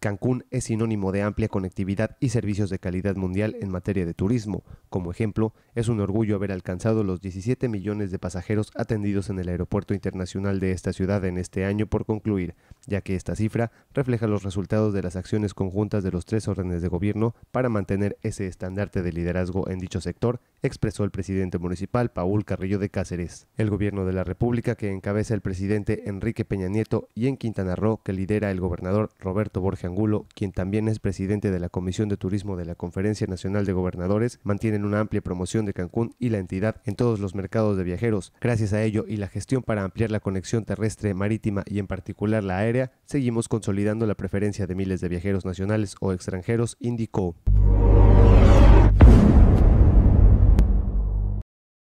Cancún es sinónimo de amplia conectividad y servicios de calidad mundial en materia de turismo. Como ejemplo, es un orgullo haber alcanzado los 17 millones de pasajeros atendidos en el aeropuerto internacional de esta ciudad en este año por concluir, ya que esta cifra refleja los resultados de las acciones conjuntas de los tres órdenes de gobierno para mantener ese estandarte de liderazgo en dicho sector, expresó el presidente municipal Paul Carrillo de Cáceres. El gobierno de la República que encabeza el presidente Enrique Peña Nieto y en Quintana Roo que lidera el gobernador Roberto Borges Angulo, quien también es presidente de la Comisión de Turismo de la Conferencia Nacional de Gobernadores, mantienen una amplia promoción de Cancún y la entidad en todos los mercados de viajeros. Gracias a ello y la gestión para ampliar la conexión terrestre, marítima y en particular la aérea, seguimos consolidando la preferencia de miles de viajeros nacionales o extranjeros, indicó.